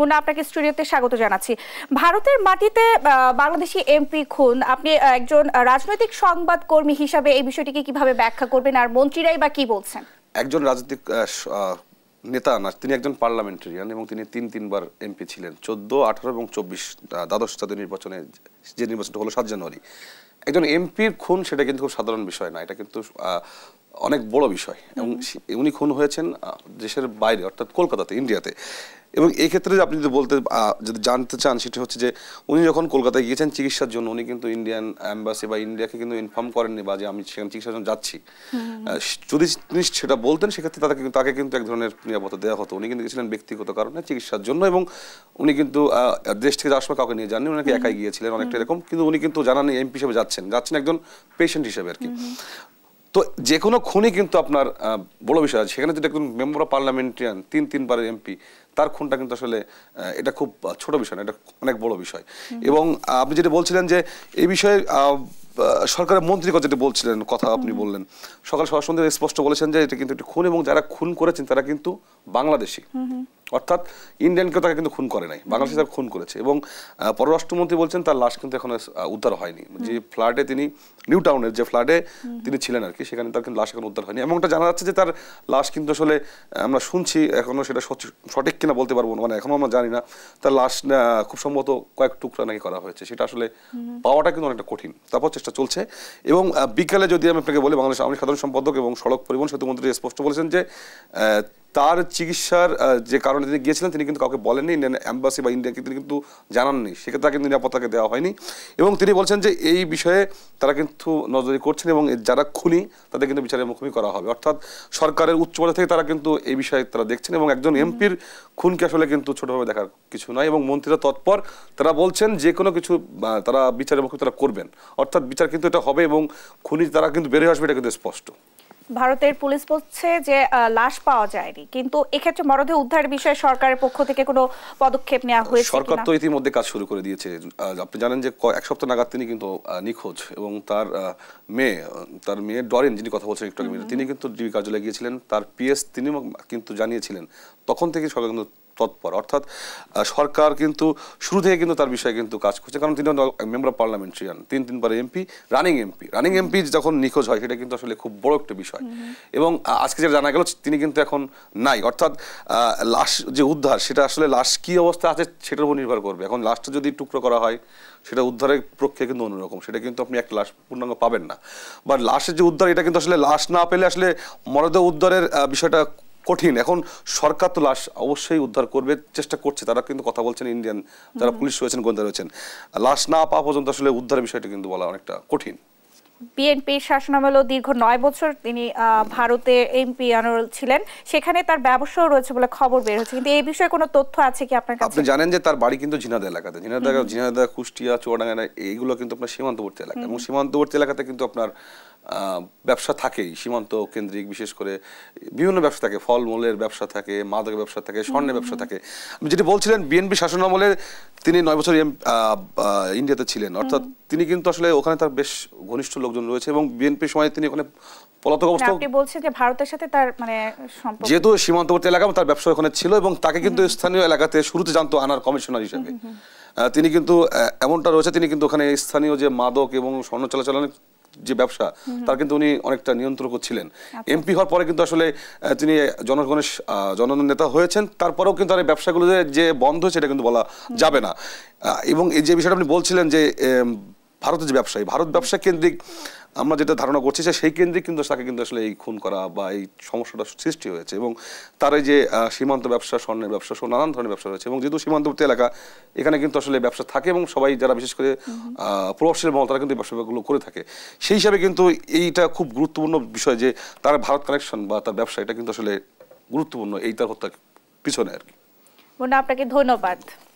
মুন্না আপনাকে স্টুডিওতে স্বাগত জানাচ্ছি ভারতের মাটিতে বাংলাদেশি এমপি খুন আপনি একজন রাজনৈতিক সংবাদকর্মী হিসাবে এই বিষয়টিকে কিভাবে ব্যাখ্যা করবেন আর মন্ত্রীরাই বা কি বলছেন একজন রাজনৈতিক নেতা না তিনি একজন পার্লামেন্টারিয়ান এবং তিনি তিন তিনবার এমপি ছিলেন চোদ্দো আঠারো এবং চব্বিশ দ্বাদশ জাতীয় নির্বাচনে যে নির্বাচনটা হলো সাত জানুয়ারি একজন এমপির খুন সেটা কিন্তু খুব সাধারণ বিষয় না এটা কিন্তু অনেক বড় বিষয় এবং উনি খুন হয়েছেন দেশের বাইরে অর্থাৎ কলকাতাতে ইন্ডিয়াতে এবং এই ক্ষেত্রে আপনি যদি বলতে যদি জানতে চান সেটি হচ্ছে যে উনি যখন কলকাতায় গিয়েছেন চিকিৎসার জন্য উনি কিন্তু ইন্ডিয়ান অ্যাম্বাসি বা ইন্ডিয়াকে কিন্তু ইনফর্ম করেননি বা যে আমি সেখানে চিকিৎসার জন্য যাচ্ছি যদি তিনি সেটা বলতেন সেক্ষেত্রে তাকে কিন্তু তাকে কিন্তু এক ধরনের নিরাপত্তা দেওয়া হতো উনি কিন্তু গেছিলেন ব্যক্তিগত কারণে চিকিৎসার জন্য এবং উনি কিন্তু দেশ থেকে যাওয়ার সময় কাউকে নিয়ে যাননি ওনাকে একাই গিয়েছিলেন অনেকটা এরকম কিন্তু উনি কিন্তু জানানি এমপি হিসেবে যাচ্ছেন যাচ্ছেন একজন পেশেন্ট হিসেবে আর কি তো যে কোনো খুনই কিন্তু আপনার বড় বিষয় আছে সেখানে যদি একজন মেম্বার অফ পার্লামেন্টারিয়ান তিন তিনবার এমপি তার খুনটা কিন্তু আসলে এটা খুব ছোট বিষয় না এটা অনেক বড় বিষয় এবং আপনি যেটা বলছিলেন যে এই বিষয়ে সরকারের মন্ত্রী যেটা বলছিলেন কথা আপনি বললেন সকাল সবার সন্ধ্যে স্পষ্ট বলেছেন যে এটা কিন্তু একটি খুন এবং যারা খুন করেছেন তারা কিন্তু বাংলাদেশি অর্থাৎ ইন্ডিয়ানকে তাকে কিন্তু খুন করে নাই বাংলাদেশে তার খুন করেছে এবং পররাষ্ট্রমন্ত্রী বলছেন তার লাশ কিন্তু এখন উদ্ধার হয়নি যে ফ্ল্যাটে তিনি নিউ টাউনের যে ফ্ল্যাটে তিনি ছিলেন আর কি সেখানে তার কিন্তু লাশ এখন উদ্ধার হয়নি এবং এমনটা জানা যাচ্ছে যে তার লাশ কিন্তু আসলে আমরা শুনছি এখনো সেটা সঠিক কিনা বলতে পারবো না মানে এখনও আমরা জানি না তার লাশ খুব সম্ভবত কয়েক টুকরা নাকি করা হয়েছে সেটা আসলে পাওয়াটা কিন্তু অনেকটা কঠিন তারপর চেষ্টা চলছে এবং বিকালে যদি আমি আপনাকে বলি বাংলাদেশ আমি সাধারণ সম্পাদক এবং সড়ক পরিবহন সেতু মন্ত্রী স্পষ্ট বলেছেন যে তার চিকিৎসার যে কারণে তিনি গিয়েছিলেন তিনি কিন্তু কাউকে বলেননি ইন্ডিয়ান অ্যাম্বাসি বা ইন্ডিয়াকে তিনি কিন্তু জানাননি সেক্ষেত্রে তাকে নিরাপত্তাকে দেওয়া হয়নি এবং তিনি বলছেন যে এই বিষয়ে তারা কিন্তু নজরি করছেন এবং যারা খুনি তাদের কিন্তু বিচারের মুখোমুখি করা হবে অর্থাৎ সরকারের উচ্চপদা থেকে তারা কিন্তু এই বিষয়ে তারা দেখছেন এবং একজন এমপির খুনকে আসলে কিন্তু ছোটোভাবে দেখার কিছু নয় এবং মন্ত্রীরা তৎপর তারা বলছেন যে কোনো কিছু তারা বিচারের মুখোমুখি তারা করবেন অর্থাৎ বিচার কিন্তু এটা হবে এবং খুনি তারা কিন্তু বেড়ে আসবে এটা কিন্তু স্পষ্ট ভারতের পুলিশ বলছে যে লাশ পাওয়া যায়নি কিন্তু এক্ষেত্রে মরদেহ উদ্ধার বিষয়ে সরকারের পক্ষ থেকে কোনো পদক্ষেপ নেওয়া হয়েছে সরকার তো ইতিমধ্যে কাজ শুরু করে দিয়েছে আপনি জানেন যে এক সপ্তাহ নাগাদ তিনি কিন্তু নিখোঁজ এবং তার মেয়ে তার মেয়ে ডরেন যিনি কথা বলছেন একটু তিনি কিন্তু ডিবি কার্যালয়ে গিয়েছিলেন তার পিএস তিনি কিন্তু জানিয়েছিলেন তখন থেকে সরকার কিন্তু তৎপর অর্থাৎ সরকার কিন্তু শুরু থেকে কিন্তু তার বিষয়ে কিন্তু কাজ করছে কারণ তিনি মেম্বার অফ পার্লামেন্টারিয়ান তিন তিনবার MP running MP running MP যখন নিখোঁজ হয় সেটা কিন্তু আসলে খুব বড় একটা বিষয় এবং আজকে যেটা জানা গেল তিনি কিন্তু এখন নাই অর্থাৎ লাশ যে উদ্ধার সেটা আসলে লাশ কী অবস্থা আছে সেটার উপর নির্ভর করবে এখন লাশটা যদি টুকরো করা হয় সেটা উদ্ধারের প্রক্রিয়া কিন্তু অন্যরকম সেটা কিন্তু আপনি একটা লাশ পূর্ণাঙ্গ পাবেন না বা লাশের যে উদ্ধার এটা কিন্তু আসলে লাশ না পেলে আসলে মরদেহ উদ্ধারের বিষয়টা কঠিন এখন সরকার তো লাশ অবশ্যই উদ্ধার করবে চেষ্টা করছে তারা কিন্তু কথা বলছেন ইন্ডিয়ান যারা পুলিশ রয়েছেন গোয়েন্দা রয়েছেন লাশ না পাওয়া পর্যন্ত আসলে উদ্ধার বিষয়টা কিন্তু বলা অনেকটা কঠিন বিএনপির শাসনামল দীর্ঘ নয় বছর তিনি ভারতে এমপি আনোয়ার ছিলেন সেখানে তার ব্যবসাও রয়েছে বলে খবর বের হচ্ছে কিন্তু এই বিষয়ে কোনো তথ্য আছে কি আপনার কাছে আপনি জানেন যে তার বাড়ি কিন্তু ঝিনাদা এলাকাতে ঝিনাদা ঝিনাদা কুষ্টিয়া চুয়াডাঙ্গা এইগুলো কিন্তু আপনার সীমান্তবর্তী এলাকা এবং সীমান্তবর্তী এলাকাতে কিন্তু আপনার ব্যবসা থাকেই সীমান্ত কেন্দ্রিক বিশেষ করে বিভিন্ন ব্যবসা থাকে ফলমূলের ব্যবসা থাকে মাদক ব্যবসা থাকে স্বর্ণের ব্যবসা থাকে আমি যেটি বলছিলেন বিএনপি শাসন আমলে তিনি নয় বছর ইন্ডিয়াতে ছিলেন অর্থাৎ তিনি কিন্তু আসলে ওখানে তার বেশ ঘনিষ্ঠ লোকজন রয়েছে এবং বিএনপি সময় তিনি ওখানে পলাতক মানে অবস্থা আপনি বলছেন যে ভারতের সাথে তার মানে যেহেতু সীমান্তবর্তী এলাকা তার ব্যবসা ওখানে ছিল এবং তাকে কিন্তু স্থানীয় এলাকাতে শুরুতে জানতো আনার কমিশনার হিসেবে তিনি কিন্তু এমনটা রয়েছে তিনি কিন্তু ওখানে স্থানীয় যে মাদক এবং স্বর্ণ চলাচলের যে ব্যবসা তার কিন্তু উনি অনেকটা নিয়ন্ত্রক ছিলেন আচ্ছা। এমপি হওয়ার পরে কিন্তু আসলে তিনি জনগণের জননেতা হয়েছেন তারপরেও কিন্তু আর ব্যবসাগুলো যে বন্ধ সেটা কিন্তু বলা যাবে না এবং এই যে বিষয়টা আপনি বলছিলেন যে ভারতের যে ব্যবসায়ী ভারত ব্যবসা কেন্দ্রিক আমরা যেটা ধারণা করছি সেই কেন্দ্রিক কিন্তু তাকে কিন্তু আসলে এই খুন করা বা এই সমস্যাটা সৃষ্টি হয়েছে এবং তার এই যে সীমান্ত ব্যবসা স্বর্ণের ব্যবসা সহ নানান ধরনের ব্যবসা রয়েছে এবং যেহেতু সীমান্তবর্তী এলাকা এখানে কিন্তু আসলে ব্যবসা থাকে এবং সবাই যারা বিশেষ করে প্রভাবশীল মহল তারা কিন্তু এই ব্যবসাগুলো করে থাকে সেই হিসাবে কিন্তু এইটা খুব গুরুত্বপূর্ণ বিষয় যে তার ভারত কানেকশন বা তার ব্যবসা এটা কিন্তু আসলে গুরুত্বপূর্ণ এই তার হত্যা পিছনে আর কি আপনাকে ধন্যবাদ